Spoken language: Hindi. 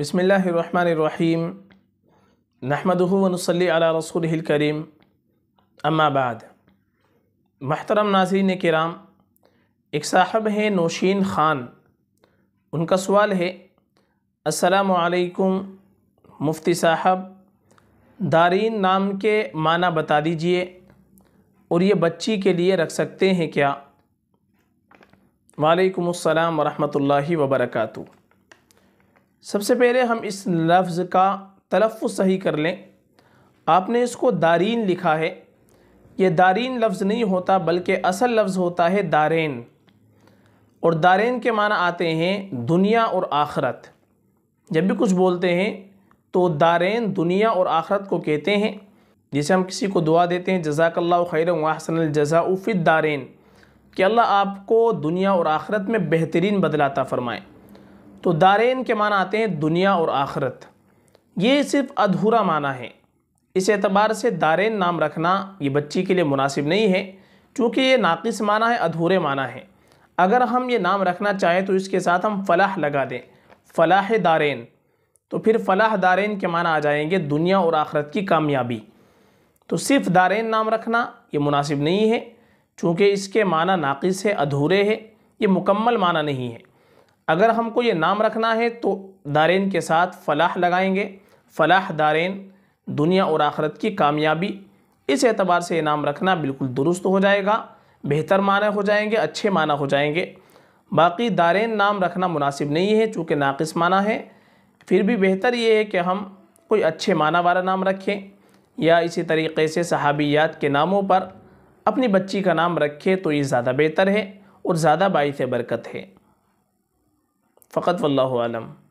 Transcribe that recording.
बसमीम अला रसूल करीम अम्माबाद महतरम नाजरीन कराम एक साहब हैं नौशीन ख़ान उनका सवाल है असलकुम मुफ्ती साहब दारीन नाम के माना बता दीजिए और ये बच्ची के लिए रख सकते हैं क्या वालेकुम अस्सलाम वरहमतुल्लाहि वबरकू सबसे पहले हम इस लफ्ज़ का तलफ़ सही कर लें आपने इसको दारीन लिखा है ये दारीन लफ्ज़ नहीं होता बल्कि असल लफ्ज़ होता है दारेन और दारेन के माना आते हैं दुनिया और आखरत जब भी कुछ बोलते हैं तो दारेन दुनिया और आखरत को कहते हैं जैसे हम किसी को दुआ देते हैं जजाकल्ला खैर वसन जजा दारेन कि अल्लाह आपको दुनिया और आखरत में बेहतरीन बदलाता फ़रमाएँ तो दारेन के माना आते हैं दुनिया और आखरत ये सिर्फ अधूरा माना है इस एतबार से दारेन नाम रखना ये बच्ची के लिए मुनासिब नहीं है क्योंकि ये नाकिस माना है अधूरे माना है अगर हम ये नाम रखना चाहें तो इसके साथ हम फलाह लगा दें फलाह दारेन तो फिर फलाह दारेन के माना आ जाएंगे दुनिया और आखरत की कामयाबी तो सिर्फ दारेन नाम रखना ये मुनासिब नहीं है चूँकि इसके माना नाकिस है अधूरे है ये मुकम्मल माना नहीं है अगर हमको ये नाम रखना है तो दारेन के साथ फलाह लगाएंगे फलाह दारेन दुनिया और आखरत की कामयाबी इस एतबार से ये नाम रखना बिल्कुल दुरुस्त हो जाएगा बेहतर माना हो जाएंगे अच्छे माना हो जाएंगे बाकी दारेन नाम रखना मुनासिब नहीं है चूँकि नाक़स माना है फिर भी बेहतर ये है कि हम कोई अच्छे माना वाला नाम रखें या इसी तरीके से सहाबियात के नामों पर अपनी बच्ची का नाम रखें तो ये ज़्यादा बेहतर है और ज़्यादा बायस बरकत है فقط والله أعلم